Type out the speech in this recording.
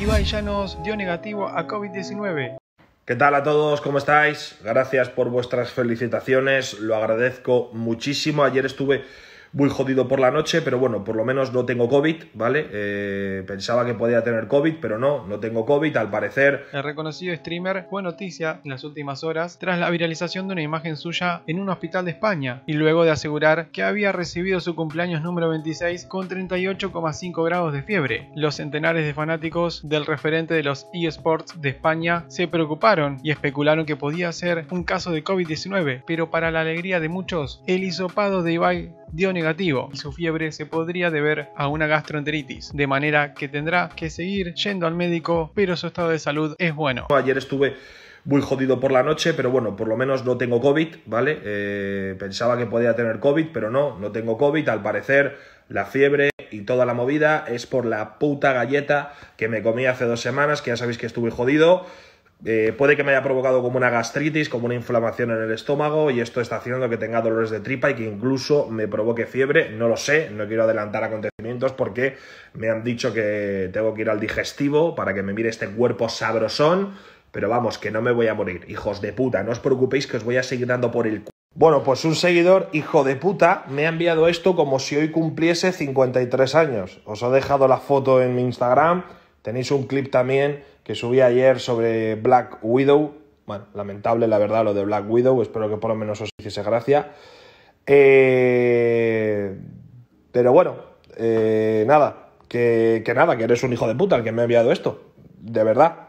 Ibai nos dio negativo a COVID-19. ¿Qué tal a todos? ¿Cómo estáis? Gracias por vuestras felicitaciones, lo agradezco muchísimo. Ayer estuve muy jodido por la noche, pero bueno, por lo menos no tengo COVID, ¿vale? Eh, pensaba que podía tener COVID, pero no, no tengo COVID, al parecer. El reconocido streamer fue noticia en las últimas horas tras la viralización de una imagen suya en un hospital de España y luego de asegurar que había recibido su cumpleaños número 26 con 38,5 grados de fiebre. Los centenares de fanáticos del referente de los eSports de España se preocuparon y especularon que podía ser un caso de COVID-19, pero para la alegría de muchos, el hisopado de Ibai dio y su fiebre se podría deber a una gastroenteritis, de manera que tendrá que seguir yendo al médico, pero su estado de salud es bueno. Ayer estuve muy jodido por la noche, pero bueno, por lo menos no tengo COVID, ¿vale? Eh, pensaba que podía tener COVID, pero no, no tengo COVID. Al parecer, la fiebre y toda la movida es por la puta galleta que me comí hace dos semanas, que ya sabéis que estuve jodido. Eh, puede que me haya provocado como una gastritis, como una inflamación en el estómago y esto está haciendo que tenga dolores de tripa y que incluso me provoque fiebre. No lo sé, no quiero adelantar acontecimientos porque me han dicho que tengo que ir al digestivo para que me mire este cuerpo sabrosón. Pero vamos, que no me voy a morir, hijos de puta. No os preocupéis que os voy a seguir dando por el cu bueno, pues un seguidor, hijo de puta, me ha enviado esto como si hoy cumpliese 53 años. Os he dejado la foto en mi Instagram Tenéis un clip también que subí ayer sobre Black Widow. Bueno, lamentable la verdad lo de Black Widow, espero que por lo menos os hiciese gracia. Eh, pero bueno, eh, nada, que, que nada, que eres un hijo de puta el que me ha enviado esto. De verdad,